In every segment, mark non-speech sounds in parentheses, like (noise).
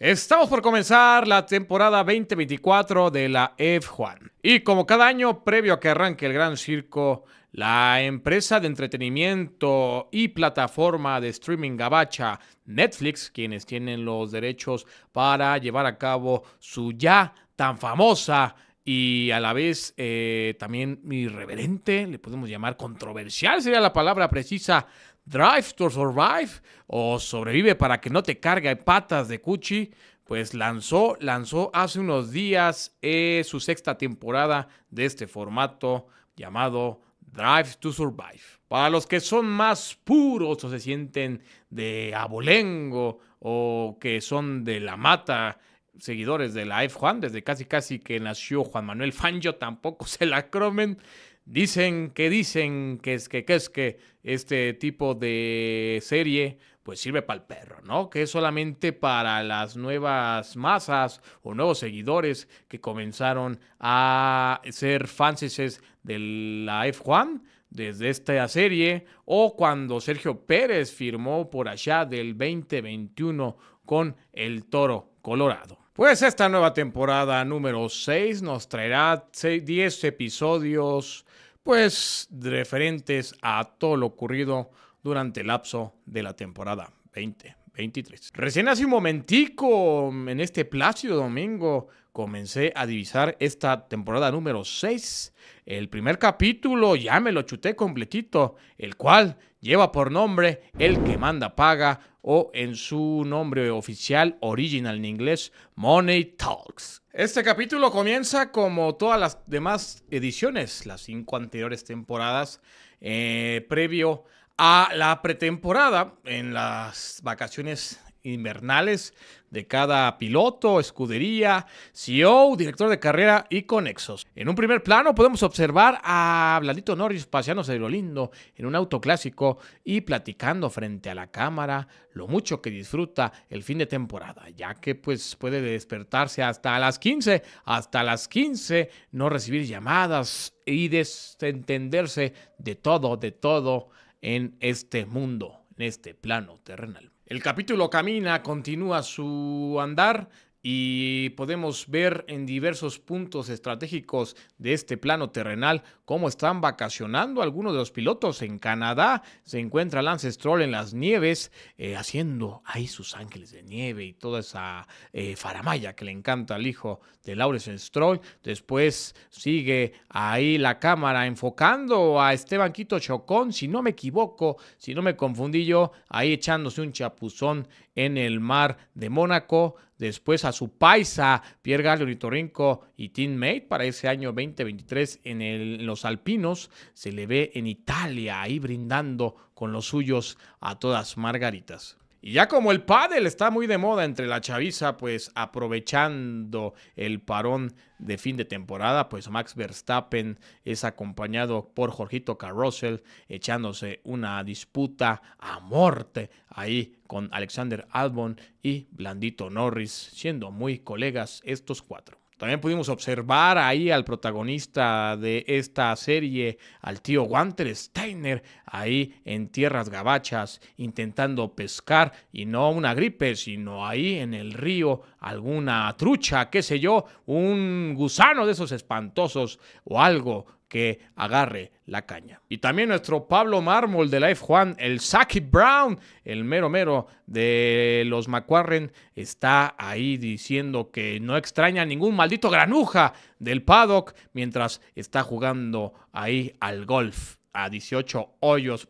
Estamos por comenzar la temporada 2024 de la f Juan Y como cada año, previo a que arranque el Gran Circo, la empresa de entretenimiento y plataforma de streaming gabacha Netflix, quienes tienen los derechos para llevar a cabo su ya tan famosa y a la vez eh, también irreverente, le podemos llamar controversial, sería la palabra precisa, Drive to Survive o Sobrevive para que no te cargue patas de Cuchi, pues lanzó, lanzó hace unos días eh, su sexta temporada de este formato llamado Drive to Survive. Para los que son más puros o se sienten de abolengo o que son de la mata, seguidores de la F Juan, desde casi casi que nació Juan Manuel Fangio, tampoco (laughs) se la cromen. Dicen que dicen que es que, es que este tipo de serie pues sirve para el perro, ¿no? Que es solamente para las nuevas masas o nuevos seguidores que comenzaron a ser fanses de la F1 desde esta serie o cuando Sergio Pérez firmó por allá del 2021 con el Toro Colorado. Pues esta nueva temporada número 6 nos traerá 10 episodios, pues referentes a todo lo ocurrido durante el lapso de la temporada 2023. Recién hace un momentico, en este plácido domingo, comencé a divisar esta temporada número 6. El primer capítulo ya me lo chuté completito, el cual lleva por nombre El que manda paga o en su nombre oficial, original en inglés, Money Talks. Este capítulo comienza como todas las demás ediciones, las cinco anteriores temporadas, eh, previo a la pretemporada en las vacaciones invernales de cada piloto, escudería, CEO, director de carrera y conexos. En un primer plano podemos observar a Blandito Norris paseando de lindo en un auto clásico y platicando frente a la cámara lo mucho que disfruta el fin de temporada, ya que pues puede despertarse hasta las 15, hasta las 15, no recibir llamadas y desentenderse de todo, de todo en este mundo, en este plano terrenal. El capítulo camina, continúa su andar y podemos ver en diversos puntos estratégicos de este plano terrenal cómo están vacacionando algunos de los pilotos. En Canadá se encuentra Lance Stroll en las nieves eh, haciendo ahí sus ángeles de nieve y toda esa eh, faramaya que le encanta al hijo de Laurence Stroll. Después sigue ahí la cámara enfocando a Esteban Quito Chocón, si no me equivoco, si no me confundí yo, ahí echándose un chapuzón en el mar de Mónaco después a su paisa Pierre Gallo Torrinco y teammate para ese año 2023 en, en los Alpinos. Se le ve en Italia ahí brindando con los suyos a todas margaritas. Y ya como el pádel está muy de moda entre la chaviza, pues aprovechando el parón de fin de temporada, pues Max Verstappen es acompañado por Jorgito Carrossel, echándose una disputa a muerte ahí con Alexander Albon y Blandito Norris, siendo muy colegas estos cuatro. También pudimos observar ahí al protagonista de esta serie, al tío Walter Steiner, ahí en tierras gabachas, intentando pescar, y no una gripe, sino ahí en el río, alguna trucha, qué sé yo, un gusano de esos espantosos o algo que agarre la caña. Y también nuestro Pablo Mármol de life Juan, el Saki Brown, el mero mero de los McQuarren, está ahí diciendo que no extraña ningún maldito granuja del paddock mientras está jugando ahí al golf a 18 hoyos.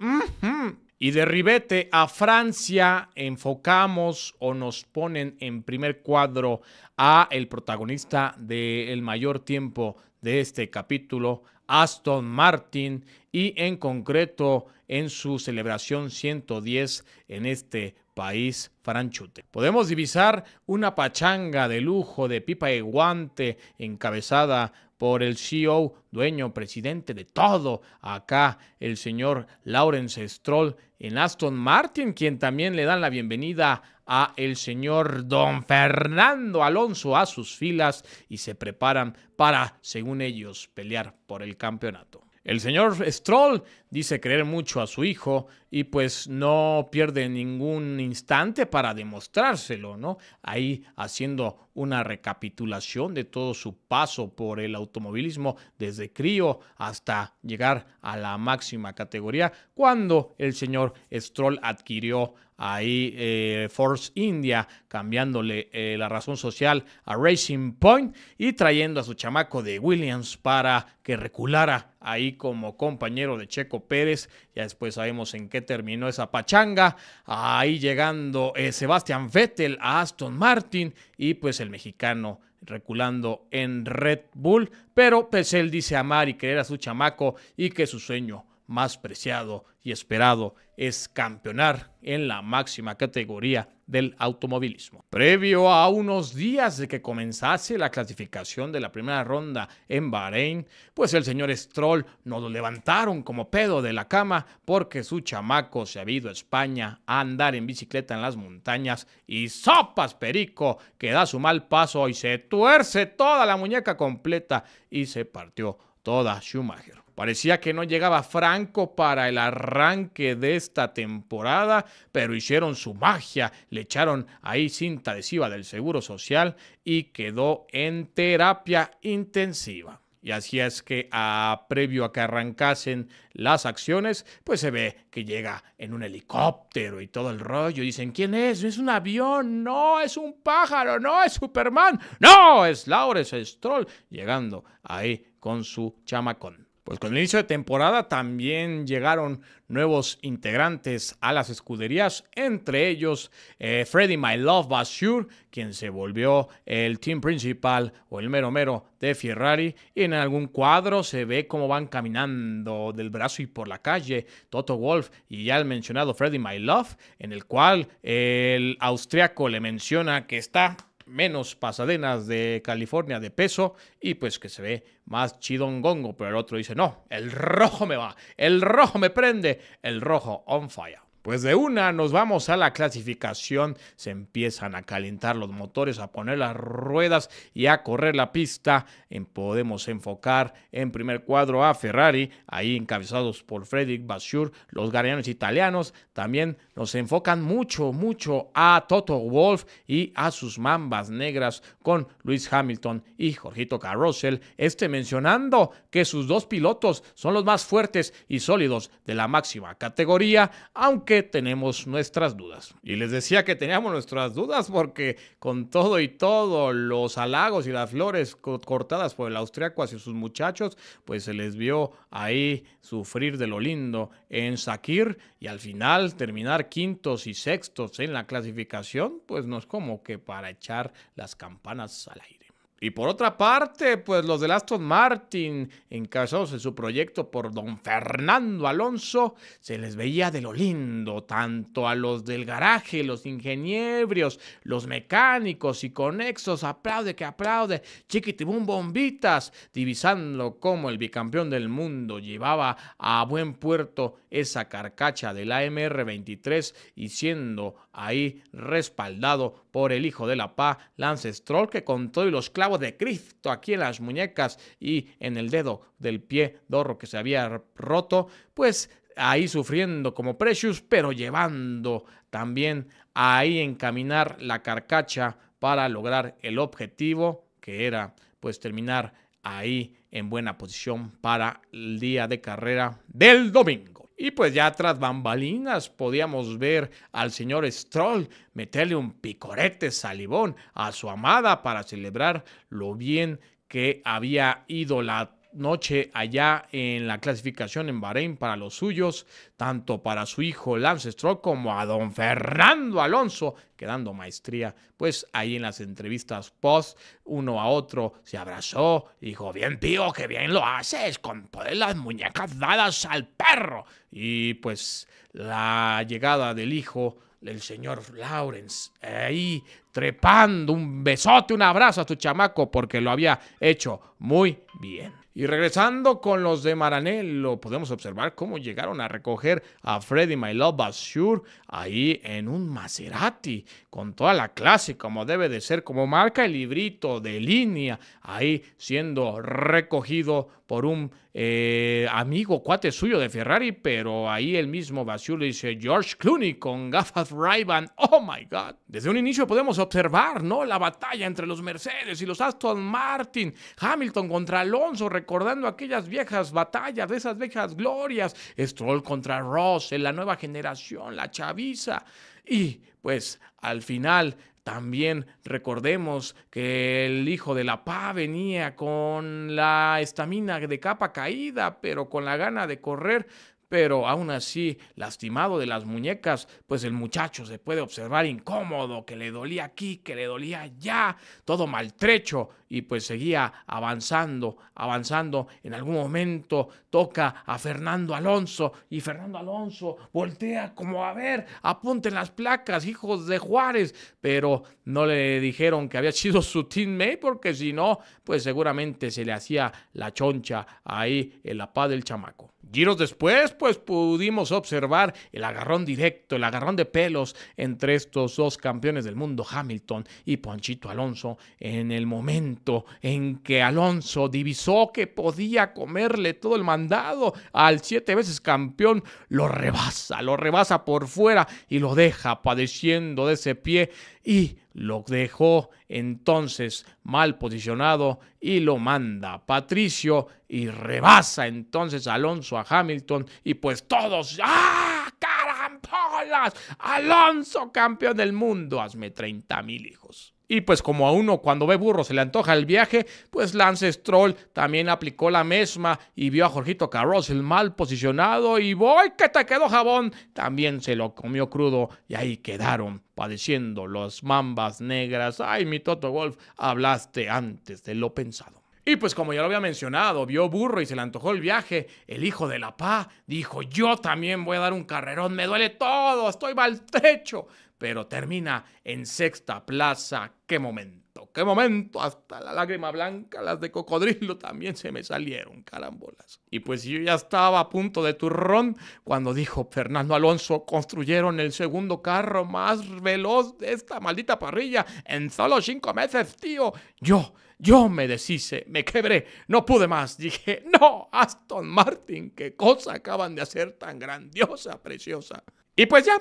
Y de ribete a Francia enfocamos o nos ponen en primer cuadro a el protagonista del mayor tiempo de este capítulo, Aston Martin y en concreto en su celebración 110 en este país franchute. Podemos divisar una pachanga de lujo de pipa y guante encabezada por el CEO, dueño, presidente de todo, acá el señor Lawrence Stroll en Aston Martin, quien también le dan la bienvenida a el señor Don Fernando Alonso a sus filas y se preparan para, según ellos, pelear por el campeonato. El señor Stroll dice creer mucho a su hijo y pues no pierde ningún instante para demostrárselo, ¿no? Ahí haciendo una recapitulación de todo su paso por el automovilismo desde crío hasta llegar a la máxima categoría cuando el señor Stroll adquirió ahí eh, Force India cambiándole eh, la razón social a Racing Point y trayendo a su chamaco de Williams para que reculara ahí como compañero de Checo Pérez. Ya después sabemos en qué terminó esa pachanga. Ahí llegando eh, Sebastián Vettel a Aston Martin y pues el mexicano reculando en Red Bull, pero pues él dice amar y querer a su chamaco y que su sueño más preciado y esperado es campeonar en la máxima categoría del automovilismo. Previo a unos días de que comenzase la clasificación de la primera ronda en Bahrein, pues el señor Stroll nos lo levantaron como pedo de la cama porque su chamaco se ha ido a España a andar en bicicleta en las montañas y sopas perico que da su mal paso y se tuerce toda la muñeca completa y se partió toda Schumacher. Parecía que no llegaba Franco para el arranque de esta temporada, pero hicieron su magia, le echaron ahí cinta adhesiva del Seguro Social y quedó en terapia intensiva. Y así es que a ah, previo a que arrancasen las acciones, pues se ve que llega en un helicóptero y todo el rollo. Dicen, ¿quién es? ¿Es un avión? No, es un pájaro, no, es Superman, no, es Laures Stroll, llegando ahí con su chamacón. Pues con el inicio de temporada también llegaron nuevos integrantes a las escuderías, entre ellos eh, Freddy My Love Basur, quien se volvió el team principal o el mero mero de Ferrari. Y en algún cuadro se ve cómo van caminando del brazo y por la calle Toto Wolf y ya el mencionado Freddy My Love, en el cual el austriaco le menciona que está menos pasadenas de California de peso y pues que se ve más chidongongo. Pero el otro dice, no, el rojo me va, el rojo me prende, el rojo on fire. Pues de una nos vamos a la clasificación, se empiezan a calentar los motores, a poner las ruedas y a correr la pista. podemos enfocar en primer cuadro a Ferrari, ahí encabezados por Frederick Basur, los garianos italianos. También nos enfocan mucho, mucho a Toto Wolf y a sus mambas negras con Luis Hamilton y Jorgito Russell. Este mencionando que sus dos pilotos son los más fuertes y sólidos de la máxima categoría, aunque tenemos nuestras dudas. Y les decía que teníamos nuestras dudas porque con todo y todo, los halagos y las flores cortadas por el austriaco hacia sus muchachos, pues se les vio ahí sufrir de lo lindo en Sakir y al final terminar quintos y sextos en la clasificación, pues no es como que para echar las campanas al aire. Y por otra parte, pues los de Aston Martin, encabezados en su proyecto por don Fernando Alonso, se les veía de lo lindo, tanto a los del garaje, los ingenieros, los mecánicos y conexos, aplaude que aplaude, chiquitibum bombitas, divisando cómo el bicampeón del mundo llevaba a buen puerto esa carcacha del AMR-23 y siendo ahí respaldado por el hijo de la PA, Lance Stroll, que con todo y los clavos de Cristo aquí en las muñecas y en el dedo del pie dorro que se había roto, pues ahí sufriendo como Precious, pero llevando también ahí encaminar la carcacha para lograr el objetivo que era pues terminar ahí en buena posición para el día de carrera del domingo. Y pues ya tras bambalinas podíamos ver al señor Stroll meterle un picorete salivón a su amada para celebrar lo bien que había ido la noche allá en la clasificación en Bahrein para los suyos, tanto para su hijo Lance Stroll como a don Fernando Alonso, quedando maestría. Pues ahí en las entrevistas post, uno a otro se abrazó, dijo, bien pío, que bien lo haces, con poder las muñecas dadas al perro. Y pues la llegada del hijo del señor Lawrence ahí trepando un besote, un abrazo a tu chamaco porque lo había hecho muy bien. Y regresando con los de Maranello, podemos observar cómo llegaron a recoger a Freddy My Love Basur ahí en un Maserati, con toda la clase como debe de ser, como marca el librito de línea, ahí siendo recogido por un eh, amigo cuate suyo de Ferrari, pero ahí el mismo Basur le dice George Clooney con gafas ray oh my god. Desde un inicio podemos observar, ¿no? La batalla entre los Mercedes y los Aston Martin, Hamilton contra Alonso, recordando aquellas viejas batallas, de esas viejas glorias, Stroll contra Ross, en la nueva generación, la chaviza. Y pues al final también recordemos que el hijo de la PA venía con la estamina de capa caída, pero con la gana de correr pero aún así, lastimado de las muñecas, pues el muchacho se puede observar incómodo, que le dolía aquí, que le dolía allá, todo maltrecho, y pues seguía avanzando, avanzando. En algún momento toca a Fernando Alonso, y Fernando Alonso voltea como a ver, apunten las placas, hijos de Juárez, pero no le dijeron que había sido su teammate, porque si no, pues seguramente se le hacía la choncha ahí en la paz del chamaco. Giros después, pues pudimos observar el agarrón directo, el agarrón de pelos entre estos dos campeones del mundo, Hamilton y Ponchito Alonso, en el momento en que Alonso divisó que podía comerle todo el mandado al siete veces campeón, lo rebasa, lo rebasa por fuera y lo deja padeciendo de ese pie y lo dejó entonces mal posicionado y lo manda Patricio y rebasa entonces Alonso a Hamilton y pues todos ¡ah! ¡Carambolas! Alonso campeón del mundo, hazme 30 mil hijos. Y pues como a uno cuando ve burro se le antoja el viaje, pues Lance Stroll también aplicó la misma y vio a Jorgito Carros el mal posicionado y voy que te quedó jabón, también se lo comió crudo y ahí quedaron padeciendo los mambas negras. Ay, mi Toto Wolf, hablaste antes de lo pensado. Y pues como ya lo había mencionado, vio burro y se le antojó el viaje, el hijo de la pa dijo, yo también voy a dar un carrerón, me duele todo, estoy mal techo pero termina en sexta plaza. ¡Qué momento! ¡Qué momento! Hasta la lágrima blanca, las de cocodrilo también se me salieron, carambolas. Y pues yo ya estaba a punto de turrón cuando dijo Fernando Alonso, construyeron el segundo carro más veloz de esta maldita parrilla en solo cinco meses, tío. Yo, yo me deshice, me quebré, no pude más. Dije, no, Aston Martin, qué cosa acaban de hacer tan grandiosa, preciosa. Y pues ya,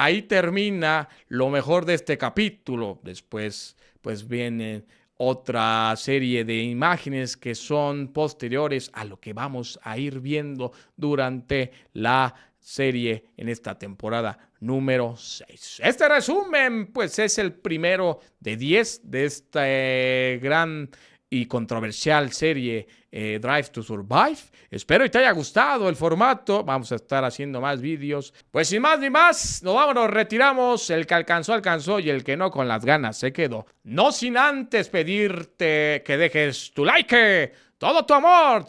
Ahí termina lo mejor de este capítulo. Después, pues viene otra serie de imágenes que son posteriores a lo que vamos a ir viendo durante la serie en esta temporada número 6. Este resumen, pues es el primero de 10 de este gran y controversial serie eh, Drive to Survive. Espero que te haya gustado el formato. Vamos a estar haciendo más vídeos. Pues sin más ni más, nos vamos, nos retiramos. El que alcanzó, alcanzó y el que no, con las ganas se quedó. No sin antes pedirte que dejes tu like, todo tu amor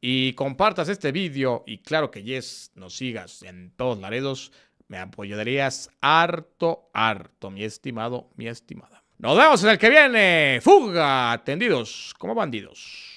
y compartas este vídeo. Y claro que yes, nos sigas en todos laredos. Me apoyarías harto, harto, mi estimado, mi estimada. Nos vemos en el que viene. Fuga, atendidos como bandidos.